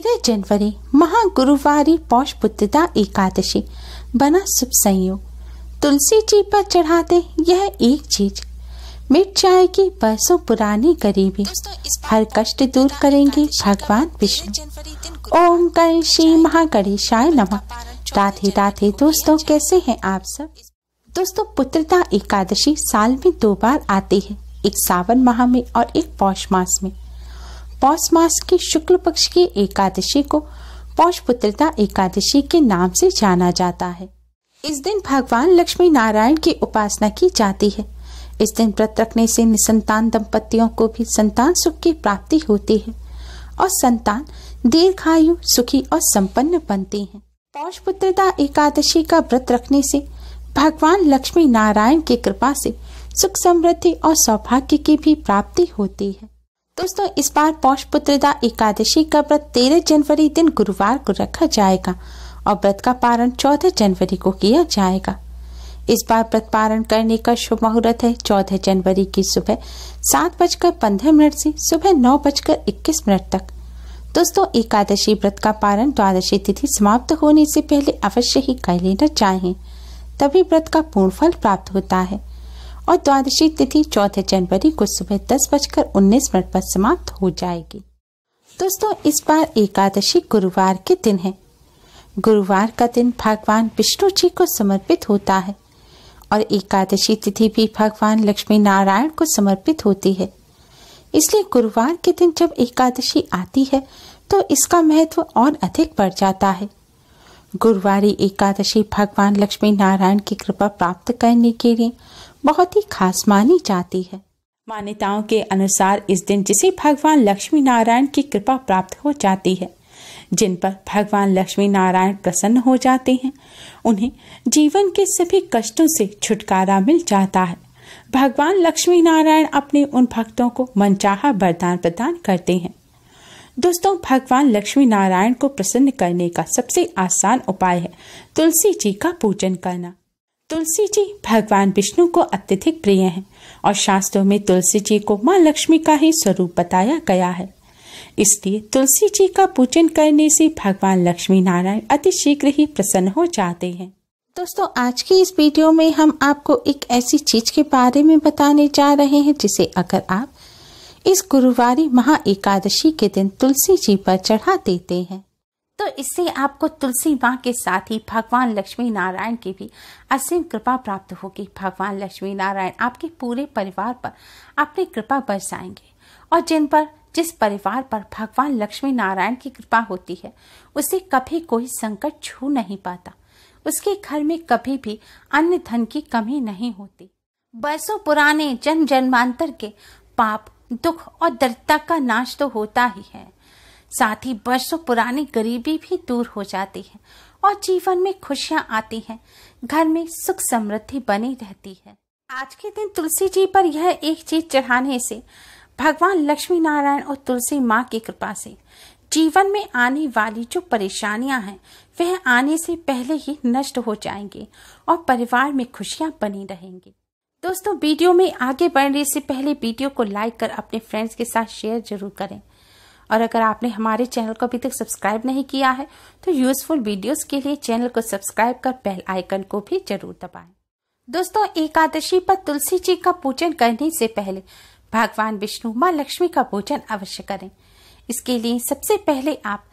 तेरह जनवरी गुरुवार पौष पुत्रता एकादशी बना शुभ संयोग तुलसी जी पर चढ़ाते यह एक चीज मिट जाएगी बरसों पुरानी गरीबी हर कष्ट दूर करेंगे भगवान विष्णु ओम गणेश श्री महागणेशाय नमः राधे राधे दोस्तों कैसे हैं आप सब दोस्तों पुत्रता एकादशी साल में दो बार आती है एक सावन माह में और एक पौष मास में पौष मास की शुक्ल पक्ष की एकादशी को पौष पुत्रता एकादशी के नाम से जाना जाता है इस दिन भगवान लक्ष्मी नारायण की उपासना की जाती है इस दिन व्रत रखने से निसंतान दंपतियों को भी संतान सुख की प्राप्ति होती है और संतान दीर्घायु सुखी और संपन्न बनती है पौष पुत्रता एकादशी का व्रत रखने से भगवान लक्ष्मी नारायण की कृपा से सुख समृद्धि और सौभाग्य की भी प्राप्ति होती है दोस्तों इस बार पौष पुत्रदा एकादशी का व्रत तेरह जनवरी दिन गुरुवार को रखा जाएगा और व्रत का पारण चौदह जनवरी को किया जाएगा इस बार व्रत पारण करने का शुभ मुहूर्त है चौदह जनवरी की सुबह सात बजकर पंद्रह मिनट से सुबह नौ बजकर इक्कीस मिनट तक दोस्तों एकादशी व्रत का पारण द्वादशी तिथि समाप्त होने से पहले अवश्य ही कर लेना चाहें तभी व्रत का पूर्ण फल प्राप्त होता है और द्वादशी तिथि चौथे जनवरी को सुबह दस बजकर उन्नीस मिनट पर समाप्त हो जाएगी दोस्तों इस बार एकादशी गुरुवार के दिन है गुरुवार का दिन भगवान विष्णु जी को समर्पित होता है और एकादशी तिथि भी भगवान लक्ष्मी नारायण को समर्पित होती है इसलिए गुरुवार के दिन जब एकादशी आती है तो इसका महत्व और अधिक बढ़ जाता है गुरुवारी एकादशी भगवान लक्ष्मी नारायण की कृपा प्राप्त करने के लिए बहुत ही खास मानी जाती है मान्यताओं के अनुसार इस दिन जिसे भगवान लक्ष्मी नारायण की कृपा प्राप्त हो जाती है जिन पर भगवान लक्ष्मी नारायण प्रसन्न हो जाते हैं उन्हें जीवन के सभी कष्टों से छुटकारा मिल जाता है भगवान लक्ष्मी नारायण अपने उन भक्तों को मनचाहा वरदान प्रदान करते हैं दोस्तों भगवान लक्ष्मी नारायण को प्रसन्न करने का सबसे आसान उपाय है तुलसी जी का पूजन करना तुलसी जी भगवान विष्णु को अत्यधिक प्रिय हैं और शास्त्रों में तुलसी जी को माँ लक्ष्मी का ही स्वरूप बताया गया है इसलिए तुलसी जी का पूजन करने से भगवान लक्ष्मी नारायण अति शीघ्र ही प्रसन्न हो जाते हैं दोस्तों आज की इस वीडियो में हम आपको एक ऐसी चीज के बारे में बताने जा रहे हैं जिसे अगर आप इस गुरुवारी महा एकादशी के दिन तुलसी जी पर चढ़ा देते हैं तो इससे आपको तुलसी माँ के साथ ही भगवान लक्ष्मी नारायण की भी असीम कृपा प्राप्त होगी भगवान लक्ष्मी नारायण आपके पूरे परिवार पर अपनी कृपा बरसाएंगे और जिन पर जिस परिवार पर भगवान लक्ष्मी नारायण की कृपा होती है उसे कभी कोई संकट छू नहीं पाता उसके घर में कभी भी अन्य धन की कमी नहीं होती बरसों पुराने जन्म जन्मांतर के पाप दुख और दरिद्रता का नाश तो होता ही है साथ ही बरसों पुरानी गरीबी भी दूर हो जाती है और जीवन में खुशियां आती हैं घर में सुख समृद्धि बनी रहती है आज के दिन तुलसी जी पर यह एक चीज चढ़ाने से भगवान लक्ष्मी नारायण और तुलसी माँ की कृपा से जीवन में आने वाली जो परेशानियां हैं वह आने से पहले ही नष्ट हो जाएंगे और परिवार में खुशियां बनी रहेंगी दोस्तों वीडियो में आगे बढ़ने से पहले वीडियो को लाइक कर अपने फ्रेंड्स के साथ शेयर जरूर करें और अगर आपने हमारे चैनल को अभी तक सब्सक्राइब नहीं किया है तो यूजफुल वीडियोस के लिए चैनल को सब्सक्राइब कर बेल आइकन को भी जरूर दबाएं दोस्तों एकादशी पर तुलसी जी का पूजन करने से पहले भगवान विष्णु माँ लक्ष्मी का पूजन अवश्य करें इसके लिए सबसे पहले आप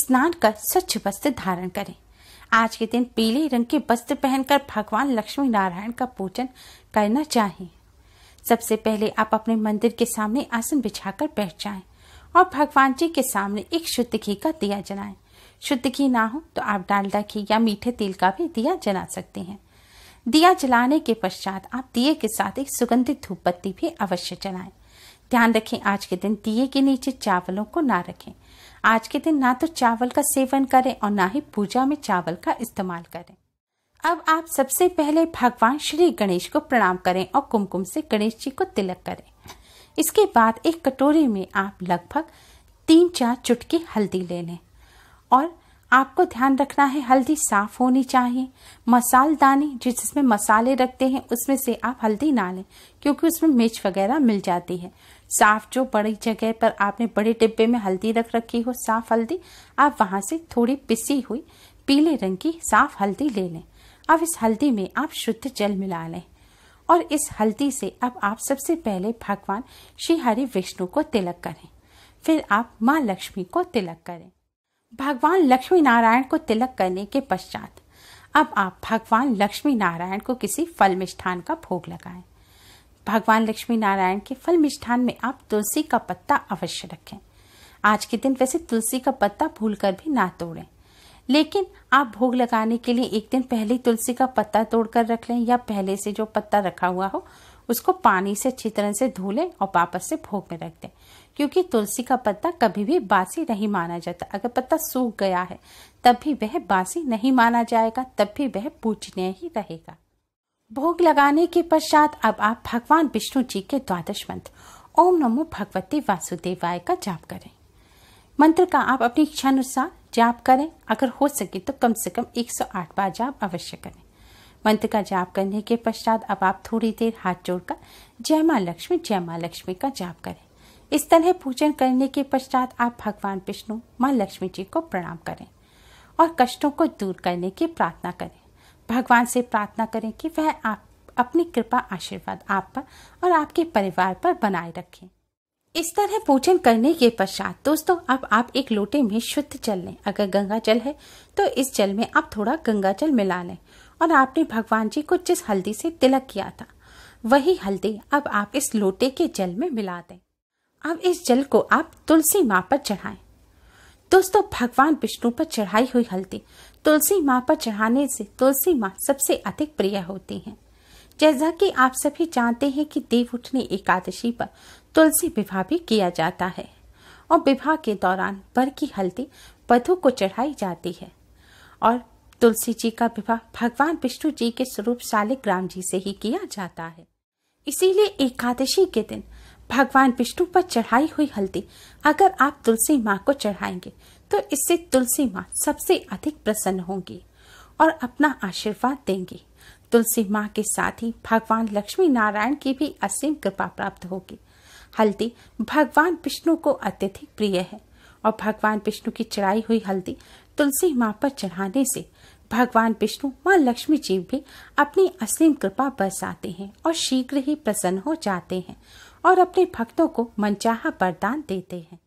स्नान कर स्वच्छ वस्त्र धारण करें आज के दिन पीले रंग के वस्त्र पहनकर भगवान लक्ष्मी नारायण का पूजन करना चाहिए सबसे पहले आप अपने मंदिर के सामने आसन बिछाकर बैठ जाएं। और भगवान जी के सामने एक शुद्ध घी का दिया जलाए शुद्ध घी ना हो तो आप डालडा घी या मीठे तेल का भी दिया जला सकते हैं दिया जलाने के पश्चात आप दिए के साथ एक सुगंधित धूप बत्ती भी अवश्य जलाएं ध्यान रखें आज के दिन दिए के नीचे चावलों को ना रखें आज के दिन ना तो चावल का सेवन करें और ना ही पूजा में चावल का इस्तेमाल करें अब आप सबसे पहले भगवान श्री गणेश को प्रणाम करें और कुमकुम से गणेश जी को तिलक करें इसके बाद एक कटोरे में आप लगभग तीन चार चुटकी हल्दी ले लें और आपको ध्यान रखना है हल्दी साफ होनी चाहिए मसालदानी जिसमें मसाले रखते हैं उसमें से आप हल्दी ना लें क्योंकि उसमें मिर्च वगैरह मिल जाती है साफ जो बड़ी जगह पर आपने बड़े डिब्बे में हल्दी रख रखी हो साफ हल्दी आप वहाँ से थोड़ी पिसी हुई पीले रंग की साफ हल्दी ले लें अब इस हल्दी में आप शुद्ध जल मिला लें और इस हल्दी से अब आप सबसे पहले भगवान श्री हरि विष्णु को तिलक करें फिर आप माँ लक्ष्मी को तिलक करें भगवान लक्ष्मी नारायण को तिलक करने के पश्चात अब आप भगवान लक्ष्मी नारायण को किसी फल मिष्ठान का भोग लगाएं भगवान लक्ष्मी नारायण के फल मिष्ठान में आप तुलसी का पत्ता अवश्य रखें आज के दिन वैसे तुलसी का पत्ता भूलकर भी ना तोड़ें लेकिन आप भोग लगाने के लिए एक दिन पहले तुलसी का पत्ता तोड़कर रख लें या पहले से जो पत्ता रखा हुआ हो उसको पानी से अच्छी तरह से धो लें और वापस से भोग में रख दें क्योंकि तुलसी का पत्ता कभी भी बासी नहीं माना जाता अगर पत्ता सूख गया है तब भी वह बासी नहीं माना जाएगा तब भी वह पूजनीय ही रहेगा भोग लगाने के पश्चात अब आप भगवान विष्णु जी के द्वादश मंत्र ओम नमो भगवती वासुदेवाय का जाप करें मंत्र का आप अपनी इच्छा अनुसार जाप करें अगर हो सके तो कम से कम 108 बार जाप अवश्य करें मंत्र का जाप करने के पश्चात अब आप थोड़ी देर हाथ जोड़कर जय माँ लक्ष्मी जय माँ लक्ष्मी का जाप करें इस तरह पूजन करने के पश्चात आप भगवान विष्णु माँ लक्ष्मी जी को प्रणाम करें और कष्टों को दूर करने की प्रार्थना करें भगवान से प्रार्थना करें कि वह आप अपनी कृपा आशीर्वाद आप पर और आपके परिवार पर बनाए रखें इस तरह पूजन करने के पश्चात दोस्तों अब आप एक लोटे में शुद्ध जल लें अगर गंगा जल है तो इस जल में आप थोड़ा गंगा जल मिला लें और आपने भगवान जी को जिस हल्दी से तिलक किया था वही हल्दी अब आप इस लोटे के जल में मिला दें अब इस जल को आप तुलसी माँ पर चढ़ाएं दोस्तों भगवान विष्णु पर चढ़ाई हुई हल्दी तुलसी माँ पर चढ़ाने से तुलसी माँ सबसे अधिक प्रिय होती हैं जैसा कि आप सभी जानते हैं कि देव उठनी एकादशी पर तुलसी विवाह भी किया जाता है और विवाह के दौरान वर की हल्दी वधु को चढ़ाई जाती है और तुलसी जी का विवाह भगवान विष्णु जी के स्वरूप शालिग्राम जी से ही किया जाता है इसीलिए एकादशी के दिन भगवान विष्णु पर चढ़ाई हुई हल्दी अगर आप तुलसी माँ को चढ़ाएंगे तो इससे तुलसी माँ सबसे अधिक प्रसन्न होंगी और अपना आशीर्वाद देंगी तुलसी माँ के साथ ही भगवान लक्ष्मी नारायण की भी असीम कृपा प्राप्त होगी हल्दी भगवान विष्णु को अत्यधिक प्रिय है और भगवान विष्णु की चढ़ाई हुई हल्दी तुलसी माँ पर चढ़ाने से भगवान विष्णु माँ लक्ष्मी जी भी अपनी असीम कृपा बरसाते हैं और शीघ्र ही प्रसन्न हो जाते हैं और अपने भक्तों को मनचाहा वरदान देते हैं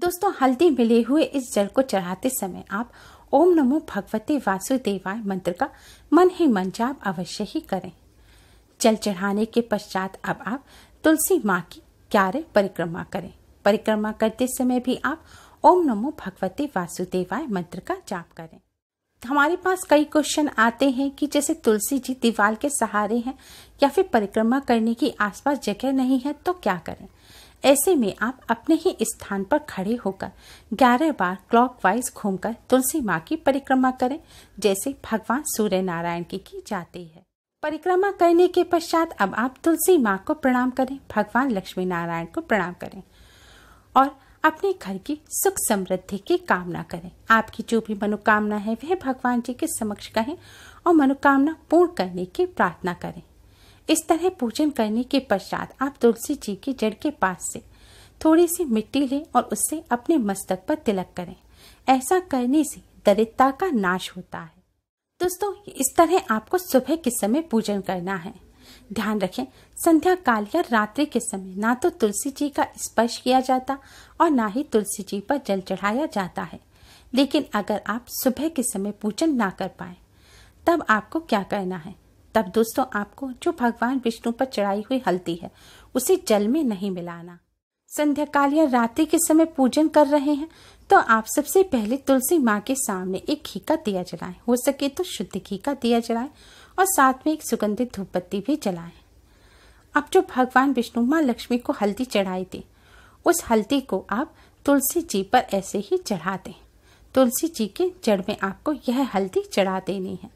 दोस्तों हल्दी मिले हुए इस जल को चढ़ाते समय आप ओम नमो भगवते वासुदेवाय मंत्र का मन ही मन जाप अवश्य ही करें जल चढ़ाने के पश्चात अब आप तुलसी माँ की क्यारे परिक्रमा करें परिक्रमा करते समय भी आप ओम नमो भगवते वासुदेवाय मंत्र का जाप करें हमारे पास कई क्वेश्चन आते हैं कि जैसे तुलसी जी दीवार के सहारे हैं या फिर परिक्रमा करने की आसपास जगह नहीं है तो क्या करें ऐसे में आप अपने ही स्थान पर खड़े होकर ग्यारह बार क्लॉकवाइज घूमकर तुलसी माँ की परिक्रमा करें जैसे भगवान सूर्य नारायण की की जाती है परिक्रमा करने के पश्चात अब आप तुलसी माँ को प्रणाम करें भगवान लक्ष्मी नारायण को प्रणाम करें और अपने घर की सुख समृद्धि की कामना करें आपकी जो भी मनोकामना है वह भगवान जी के समक्ष कहें और मनोकामना पूर्ण करने की प्रार्थना करें इस तरह पूजन करने के पश्चात आप तुलसी जी की जड़ के पास से थोड़ी सी मिट्टी लें और उससे अपने मस्तक पर तिलक करें ऐसा करने से दरिद्रता का नाश होता है दोस्तों इस तरह आपको सुबह के समय पूजन करना है ध्यान रखें संध्या काल या रात्रि के समय ना तो तुलसी जी का स्पर्श किया जाता और ना ही तुलसी जी पर जल चढ़ाया जाता है लेकिन अगर आप सुबह के समय पूजन ना कर पाए तब आपको क्या करना है तब दोस्तों आपको जो भगवान विष्णु पर चढ़ाई हुई हल्दी है उसे जल में नहीं मिलाना संध्या काल या रात्रि के समय पूजन कर रहे हैं तो आप सबसे पहले तुलसी माँ के सामने एक घी का दिया जलाएं हो सके तो शुद्ध घी का दिया जलाएं और साथ में एक सुगंधित पत्ती भी जलाएं अब जो भगवान विष्णु माँ लक्ष्मी को हल्दी चढ़ाई थी उस हल्दी को आप तुलसी जी पर ऐसे ही चढ़ा दें तुलसी जी के जड़ में आपको यह हल्दी चढ़ा देनी है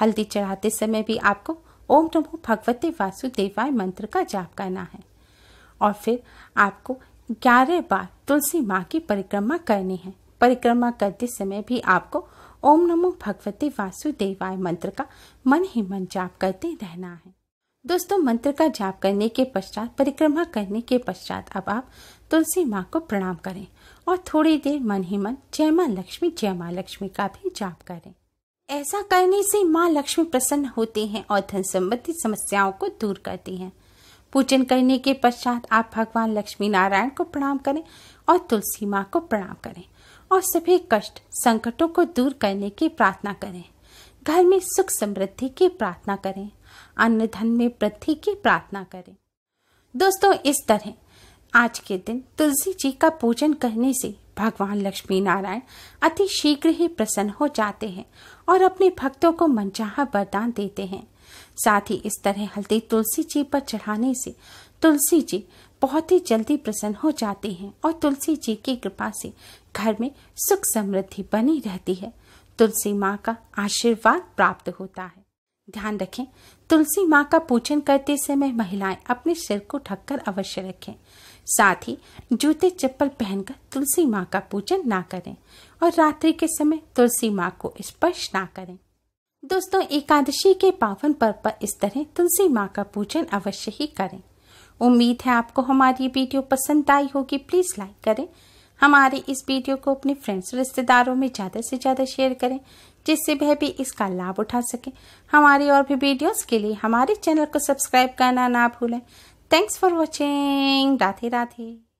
हल्दी चढ़ाते समय भी आपको ओम नमो भगवते वासुदेवाय मंत्र का जाप करना है और फिर आपको ग्यारह बार तुलसी माँ की परिक्रमा करनी है परिक्रमा करते समय भी आपको ओम नमो भगवते वासुदेवाय मंत्र का मन ही मन जाप करते रहना है दोस्तों मंत्र का जाप करने के पश्चात परिक्रमा करने के पश्चात अब आप तुलसी माँ को प्रणाम करें और थोड़ी देर मन ही मन जय माँ लक्ष्मी जय माँ लक्ष्मी का भी जाप करें ऐसा करने से माँ लक्ष्मी प्रसन्न होती हैं और धन संबंधी समस्याओं को दूर करती हैं पूजन करने के पश्चात आप भगवान लक्ष्मी नारायण को प्रणाम करें और तुलसी माँ को प्रणाम करें और सभी कष्ट संकटों को दूर करने की प्रार्थना करें घर में सुख समृद्धि की प्रार्थना करें अन्न धन में वृद्धि की प्रार्थना करें दोस्तों इस तरह आज के दिन तुलसी जी का पूजन करने से भगवान लक्ष्मी नारायण अति शीघ्र ही प्रसन्न हो जाते हैं और अपने भक्तों को मनचाहा वरदान देते हैं साथ ही इस तरह हल्दी तुलसी जी पर चढ़ाने से तुलसी जी बहुत ही जल्दी प्रसन्न हो जाते हैं और तुलसी जी की कृपा से घर में सुख समृद्धि बनी रहती है तुलसी माँ का आशीर्वाद प्राप्त होता है ध्यान रखें तुलसी माँ का पूजन करते समय महिलाएं अपने सिर को ढककर अवश्य रखें साथ ही जूते चप्पल पहनकर तुलसी माँ का पूजन ना करें और रात्रि के समय तुलसी माँ को स्पर्श ना करें दोस्तों एकादशी के पावन पर्व पर इस तरह तुलसी माँ का पूजन अवश्य ही करें उम्मीद है आपको हमारी वीडियो पसंद आई होगी प्लीज़ लाइक करें हमारे इस वीडियो को अपने फ्रेंड्स रिश्तेदारों में ज़्यादा से ज़्यादा शेयर करें जिससे वह भी इसका लाभ उठा सके हमारी और भी वीडियोस के लिए हमारे चैनल को सब्सक्राइब करना ना भूलें thanks for watching Radhe Radhe